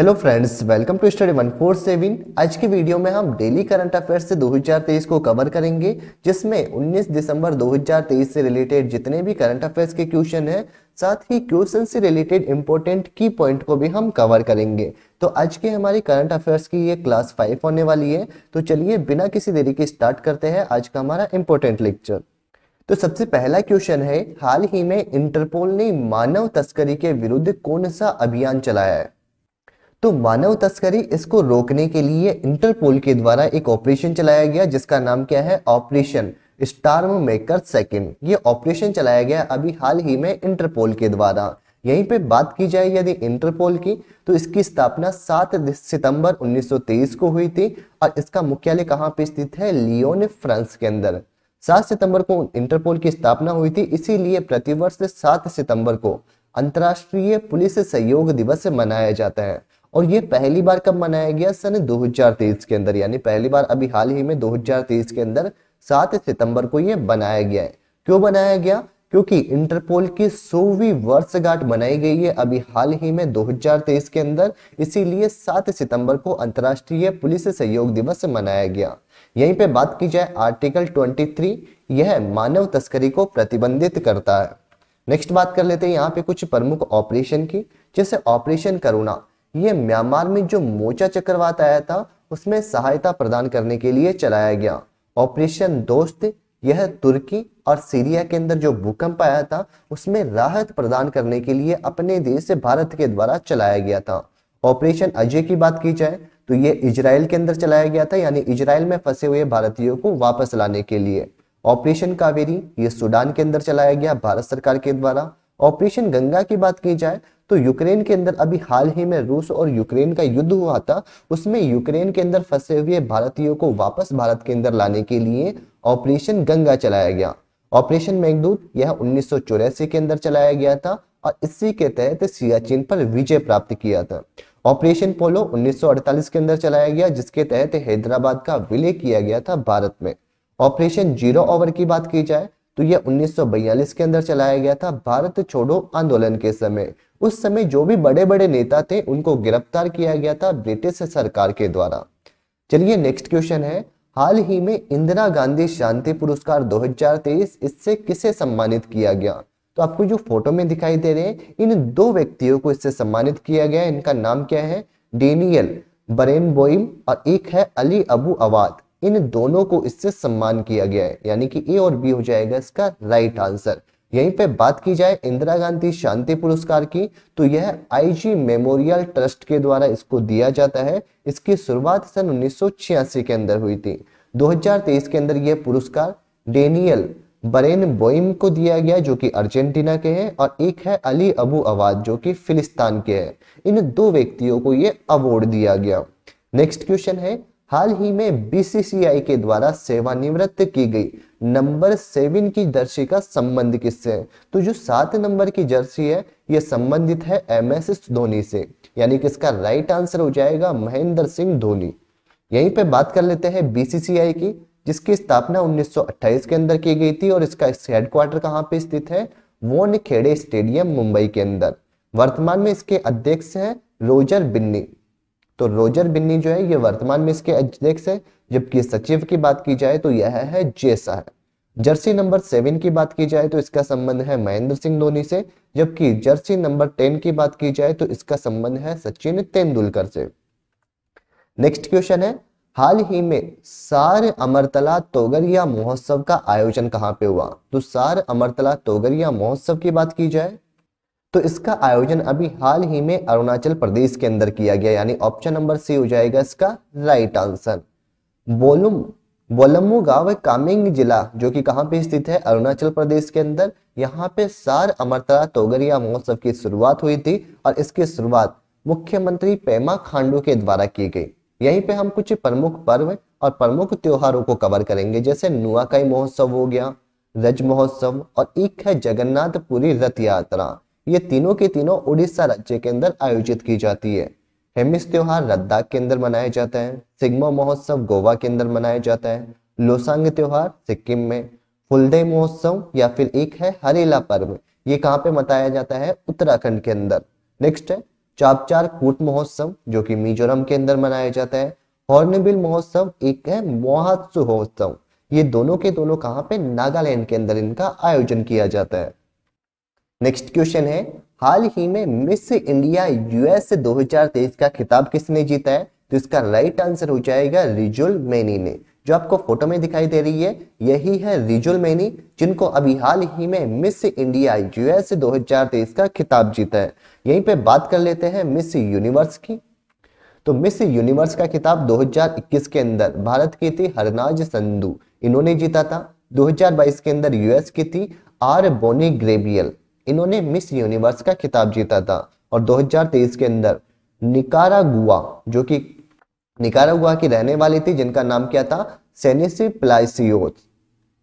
hello friends welcome to study one four seven आज की video में हम डेली करंट अफेयर्स से 2023 को कवर करेंगे जिसमें 19 दिसंबर 2023 से रिलेटेड जितने भी करंट अफेयर्स के क्वेश्चन हैं साथ ही क्वेश्चन से रिलेटेड इंपॉर्टेंट की पॉइंट को भी हम कवर करेंगे तो आज के हमारी करंट अफेयर्स की ये क्लास फाइव होने वाली है तो चलिए बिना किसी देरी के स्टार्ट करते हैं आज का हमारा इंपॉर्टेंट लेक्चर तो सबसे पहला क्वेश्चन है हाल ही में इंटरपोल ने मानव तस्करी के विरुद्ध कौन सा अभियान चलाया है तो मानव तस्करी इसको रोकने के लिए इंटरपोल के द्वारा एक ऑपरेशन चलाया गया जिसका नाम क्या है ऑपरेशन स्टार्म मेकर सेकेंड ये ऑपरेशन चलाया गया अभी हाल ही में इंटरपोल के द्वारा यहीं पे बात की जाए यदि इंटरपोल की तो इसकी स्थापना 7 सितंबर 1923 को हुई थी और इसका मुख्यालय कहाँ पे स्थित है लियोन फ्रांस के अंदर 7 सितंबर को इंटरपोल की स्थापना हुई थी इसीलिए प्रतिवर्ष 7 सितंबर को अंतर्राष्ट्रीय पुलिस सहयोग दिवस मनाया जाता है और ये पहली बार कब मनाया गया सन 2023 के अंदर यानी पहली बार अभी हाल ही में 2023 के अंदर 7 सितंबर को ये बनाया गया है क्यों बनाया गया क्योंकि इंटरपोल की सोवी वर्षगांठ मनाई गई है अभी हाल ही में 2023 के अंदर इसीलिए 7 सितंबर को अंतर्राष्ट्रीय पुलिस सहयोग दिवस मनाया गया यहीं पे बात की जाए आर्टिकल 23 यह मानव तस्करी को प्रतिबंधित करता है नेक्स्ट बात कर लेते हैं यहाँ पे कुछ प्रमुख ऑपरेशन की जैसे ऑपरेशन करुणा ये म्यांमार में जो मोचा चक्रवात आया था उसमें सहायता प्रदान करने के लिए चलाया गया ऑपरेशन दोस्त यह तुर्की और सीरिया के अंदर जो भूकंप आया था उसमें राहत प्रदान करने के लिए अपने देश भारत के द्वारा चलाया गया था ऑपरेशन अजय की बात की जाए तो यह इजराइल के अंदर चलाया गया था यानी इजराइल में फंसे हुए भारतीयों को वापस लाने के लिए ऑपरेशन कावेरी ये सूडान के अंदर चलाया गया भारत सरकार के द्वारा ऑपरेशन गंगा की बात की जाए तो यूक्रेन के अंदर अभी हाल ही में रूस और यूक्रेन का युद्ध हुआ था उसमें यूक्रेन के अंदर फंसे हुए भारतीयों को वापस भारत के अंदर लाने के लिए ऑपरेशन गंगा चलाया गया ऑपरेशन मैगदूत यह उन्नीस के अंदर चलाया गया था और इसी के तहत सियाचिन पर विजय प्राप्त किया था ऑपरेशन पोलो 1948 के अंदर चलाया गया जिसके तहत हैदराबाद का विलय किया गया था भारत में ऑपरेशन जीरो ओवर की बात की जाए तो यह 1942 के अंदर चलाया गया था भारत छोड़ो आंदोलन के समय उस समय जो भी बड़े बड़े नेता थे उनको गिरफ्तार किया गया था ब्रिटिश सरकार के द्वारा चलिए नेक्स्ट क्वेश्चन है हाल ही में इंदिरा गांधी शांति पुरस्कार 2023 इससे किसे सम्मानित किया गया तो आपको जो फोटो में दिखाई दे रहे हैं इन दो व्यक्तियों को इससे सम्मानित किया गया इनका नाम क्या है डेनियल बरेन बोइम और एक है अली अबू अवाद इन दोनों को इससे सम्मान किया गया है यानी कि ए और बी हो जाएगा इसका राइट आंसर यहीं पे बात की जाए इंदिरा गांधी शांति पुरस्कार की तो यह आईजी मेमोरियल ट्रस्ट के द्वारा इसको दिया जाता है इसकी शुरुआत सन उन्नीस के अंदर हुई थी 2023 के अंदर यह पुरस्कार डेनियल बरेन बोइम को दिया गया जो कि अर्जेंटीना के हैं और एक है अली अबू आवाज जो कि फिलिस्तान के हैं इन दो व्यक्तियों को यह अवार्ड दिया गया नेक्स्ट क्वेश्चन है हाल ही में बीसीसीआई के द्वारा सेवानिवृत्त की गई नंबर सेवन की जर्सी का संबंध किससे है तो जो सात नंबर की जर्सी है ये संबंधित है एम एस धोनी से यानी कि इसका राइट आंसर हो जाएगा महेंद्र सिंह धोनी यहीं पे बात कर लेते हैं बीसीसीआई की जिसकी स्थापना 1928 के अंदर की गई थी और इसका हेडक्वार्टर कहाँ पे स्थित है वोन खेड़े स्टेडियम मुंबई के अंदर वर्तमान में इसके अध्यक्ष हैं रोजर बिन्नी तो रोजर बिन्नी जो है ये वर्तमान में इसके अध्यक्ष है जबकि सचिव की बात की जाए तो यह है Jay Shah jersey number seven की बात की जाए तो इसका संबंध है महेंद्र सिंह धोनी से जबकि जर्सी नंबर टेन की बात की जाए तो इसका संबंध है सचिन तेंदुलकर से नेक्स्ट क्वेश्चन है हाल ही में सार अमरतला तोगरिया महोत्सव का आयोजन कहां पे हुआ तो सार अमरतला तोगरिया महोत्सव की बात की जाए तो इसका आयोजन अभी हाल ही में अरुणाचल प्रदेश के अंदर किया गया यानी ऑप्शन नंबर सी हो जाएगा इसका राइट आंसर बोलुम बोलमू गांव कामेंग जिला जो कि कहाँ पे स्थित है अरुणाचल प्रदेश के अंदर यहाँ पे सार अमरतला तोगरिया महोत्सव की शुरुआत हुई थी और इसकी शुरुआत मुख्यमंत्री पेमा खांडू के द्वारा की गई यहीं पे हम कुछ प्रमुख पर्व और प्रमुख त्योहारों को कवर करेंगे जैसे नुआकाई महोत्सव हो गया रज महोत्सव और एक है जगन्नाथपुरी रथ यात्रा ये तीनों के तीनों उड़ीसा राज्य के अंदर आयोजित की जाती है हेमिस त्योहार लद्दाख के अंदर मनाया जाता है सिग्मा महोत्सव गोवा के अंदर मनाया जाता है लोसांग त्योहार सिक्किम में फुलदे महोत्सव या फिर एक है हरेला पर्व ये कहाँ पे मनाया जाता है उत्तराखंड के अंदर नेक्स्ट है चापचार कूट महोत्सव जो कि मिजोरम के अंदर मनाया जाता है हॉर्नबिल महोत्सव एक है मोहत्सु महोत्सव ये दोनों के दोनों कहाँ पे नागालैंड के अंदर इनका आयोजन किया जाता है नेक्स्ट क्वेश्चन है हाल ही में मिस इंडिया यूएस 2023 का खिताब किसने जीता है तो इसका राइट आंसर हो जाएगा रिजुल मैनी ने जो आपको फोटो में दिखाई दे रही है यही है रिजुल मैनी जिनको अभी हाल ही में मिस इंडिया यूएस 2023 का खिताब जीता है यहीं पे बात कर लेते हैं मिस यूनिवर्स की तो मिस यूनिवर्स का खिताब 2021 के अंदर भारत की थी हरनाज संधु इन्होंने जीता था 2022 के अंदर यूएस की थी आर बोनी ग्रेबियल इन्होंने मिस यूनिवर्स का खिताब जीता था और 2023 के अंदर निकारागुआ जो कि निकारागुआ की रहने वाली थी जिनका नाम क्या था सेनेसी प्लाइसियोस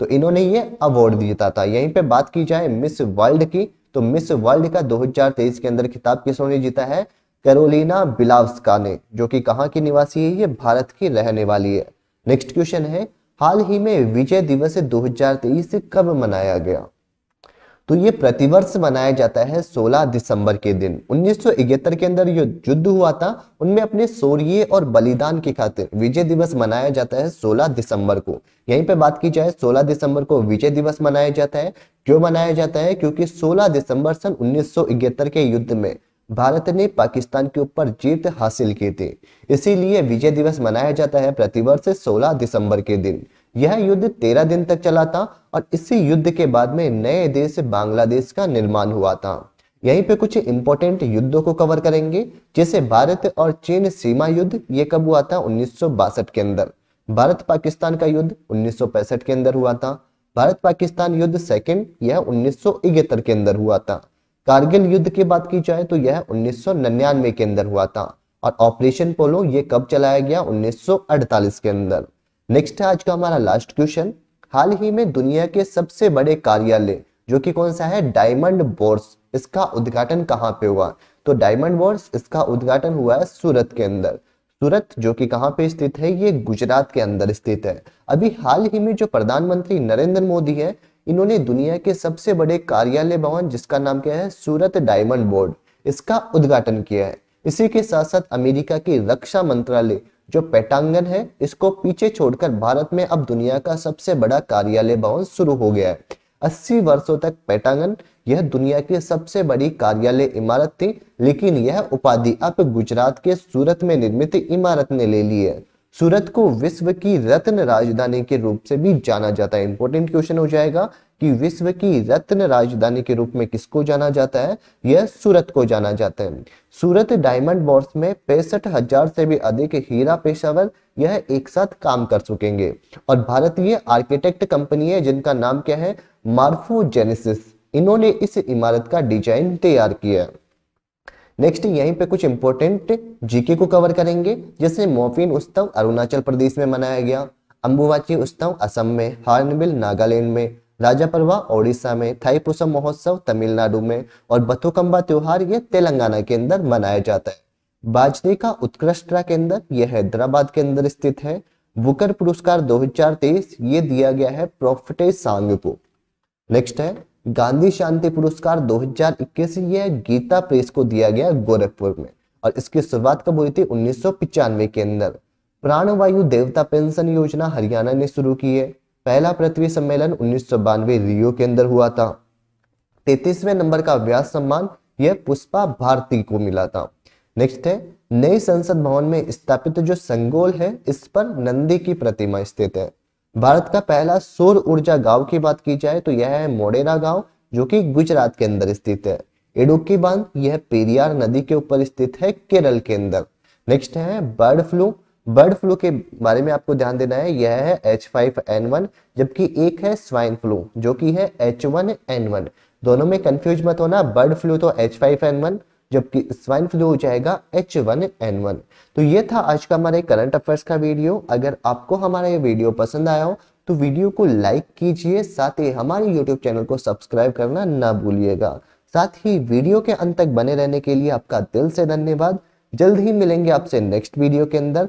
तो इन्होंने ये अवार्ड जीता था यहीं पे बात की जाए मिस वर्ल्ड की तो मिस वर्ल्ड का 2023 के अंदर खिताब किसने जीता है कैरोलिना बिलावस्का ने जो कि कहाँ की निवासी है ये भारत की रहने वाली है नेक्स्ट क्वेश्चन है हाल ही में विजय दिवस दो कब मनाया गया तो ये प्रतिवर्ष मनाया जाता है 16 दिसंबर के दिन 1971 के अंदर जो युद्ध हुआ था उनमें अपने शौर्य और बलिदान के खातिर विजय दिवस मनाया जाता है 16 दिसंबर को यहीं पे बात की जाए 16 दिसंबर को विजय दिवस मनाया जाता है क्यों मनाया जाता है क्योंकि 16 दिसंबर सन 1971 के युद्ध में भारत ने पाकिस्तान के ऊपर जीत हासिल की थी इसीलिए विजय दिवस मनाया जाता है प्रतिवर्ष सोलह दिसंबर के दिन यह युद्ध तेरह दिन तक चला था और इसी युद्ध के बाद में नए देश बांग्लादेश का निर्माण हुआ था यहीं पे कुछ इंपॉर्टेंट युद्धों को कवर करेंगे जैसे भारत और चीन सीमा युद्ध ये कब हुआ था उन्नीस के अंदर भारत पाकिस्तान का युद्ध उन्नीस के अंदर हुआ था भारत पाकिस्तान युद्ध सेकेंड यह उन्नीस के अंदर हुआ था कारगिल युद्ध की बात की जाए तो यह उन्नीस के अंदर हुआ था और ऑपरेशन पोलो ये कब चलाया गया 1948 के अंदर नेक्स्ट है आज का हमारा लास्ट क्वेश्चन हाल ही में दुनिया के सबसे बड़े कार्यालय जो कि कौन सा है डायमंड बोर्स इसका उद्घाटन कहाँ पे हुआ तो डायमंड बोर्स इसका उद्घाटन हुआ है सूरत के अंदर सूरत जो कि कहाँ पे स्थित है ये गुजरात के अंदर स्थित है अभी हाल ही में जो प्रधानमंत्री नरेंद्र मोदी है इन्होंने दुनिया के सबसे बड़े कार्यालय भवन जिसका नाम क्या है सूरत डायमंड बोर्ड इसका उद्घाटन किया है इसी के साथ साथ अमेरिका के रक्षा मंत्रालय जो पेटांगन है इसको पीछे छोड़कर भारत में अब दुनिया का सबसे बड़ा कार्यालय भवन शुरू हो गया है अस्सी वर्षों तक पेटांगन यह दुनिया की सबसे बड़ी कार्यालय इमारत थी लेकिन यह उपाधि अब गुजरात के सूरत में निर्मित इमारत ने ले ली है सूरत को विश्व की रत्न राजधानी के रूप से भी जाना जाता है इंपॉर्टेंट क्वेश्चन हो जाएगा कि विश्व की रत्न राजधानी के रूप में किसको जाना जाता है यह सूरत को जाना जाता है सूरत डायमंड बोर्स में पैंसठ हजार से भी अधिक हीरा पेशावर यह एक साथ काम कर चुकेंगे और भारतीय आर्किटेक्ट कंपनी है जिनका नाम क्या है मार्फो जेनेसिस इन्होंने इस इमारत का डिजाइन तैयार किया नेक्स्ट यहीं पे कुछ इंपोर्टेंट जीके को कवर करेंगे जैसे मोफिन उत्सव अरुणाचल प्रदेश में मनाया गया अंबुवाची उत्सव असम में हार्नबिल नागालैंड में राजा परवा ओडिशा में थाईपुसम महोत्सव तमिलनाडु में और बथुकम्बा त्योहार ये तेलंगाना के अंदर मनाया जाता है बाजनी का उत्कृष्टता केंद्र यह हैदराबाद के अंदर स्थित है बुकर पुरस्कार 2023 ये दिया गया है प्रोफिटे सांग को नेक्स्ट है गांधी शांति पुरस्कार 2021 ये गीता प्रेस को दिया गया गोरखपुर में और इसकी शुरुआत कब हुई थी उन्नीस के अंदर प्राणवायु देवता पेंशन योजना हरियाणा ने शुरू की है पहला पृथ्वी सम्मेलन उन्नीस रियो के अंदर हुआ था तैतीसवें नंबर का व्यास सम्मान यह पुष्पा भारती को मिला था नेक्स्ट है नई संसद भवन में स्थापित जो संगोल है इस पर नंदी की प्रतिमा स्थित है भारत का पहला सौर ऊर्जा गांव की बात की जाए तो यह है मोडेरा गांव जो कि गुजरात के अंदर स्थित है इडुक्की बांध यह पेरियार नदी के ऊपर स्थित है केरल के अंदर नेक्स्ट है बर्ड फ्लू बर्ड फ्लू के बारे में आपको ध्यान देना है यह है एच फाइव एन वन जबकि एक है स्वाइन फ्लू जो कि है एच वन एन वन दोनों में कंफ्यूज मत होना बर्ड फ्लू तो एच फाइव एन वन जबकि स्वाइन फ्लू हो जाएगा एच वन एन वन तो ये था आज का हमारे करंट अफेयर्स का वीडियो अगर आपको हमारा ये वीडियो पसंद आया हो तो वीडियो को लाइक कीजिए साथ ही हमारे यूट्यूब चैनल को सब्सक्राइब करना ना भूलिएगा साथ ही वीडियो के अंत तक बने रहने के लिए आपका दिल से धन्यवाद जल्द ही मिलेंगे आपसे नेक्स्ट वीडियो के अंदर